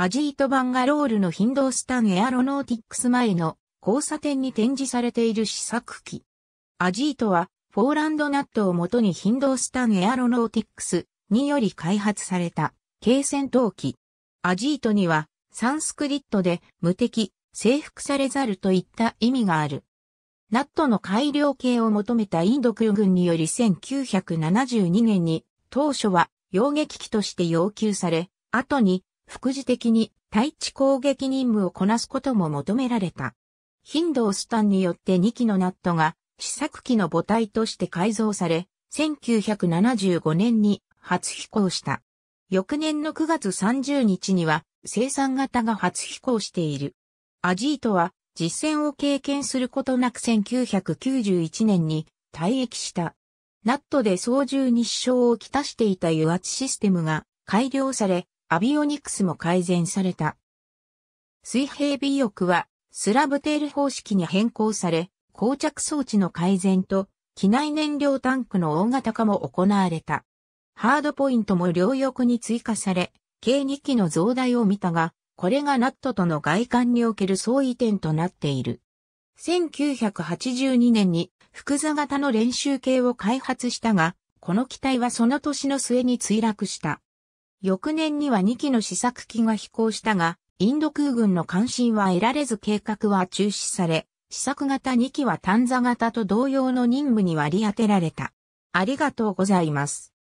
アジートバンガロールのヒンドースタンエアロノーティックス前の交差点に展示されている試作機。アジートはフォーランドナットをもとにヒンドースタンエアロノーティックスにより開発された軽戦闘機。アジートにはサンスクリットで無敵、征服されざるといった意味がある。ナットの改良系を求めたインド空軍により1972年に当初は洋撃機として要求され、後に副次的に対地攻撃任務をこなすことも求められた。頻度をスタンによって2機のナットが試作機の母体として改造され、1975年に初飛行した。翌年の9月30日には生産型が初飛行している。アジートは実戦を経験することなく1991年に退役した。ナットで操縦日照をきたしていた油圧システムが改良され、アビオニクスも改善された。水平尾翼はスラブテール方式に変更され、膠着装置の改善と機内燃料タンクの大型化も行われた。ハードポイントも両翼に追加され、計2機の増大を見たが、これがナットとの外観における相違点となっている。1982年に複座型の練習系を開発したが、この機体はその年の末に墜落した。翌年には2機の試作機が飛行したが、インド空軍の関心は得られず計画は中止され、試作型2機は探査型と同様の任務に割り当てられた。ありがとうございます。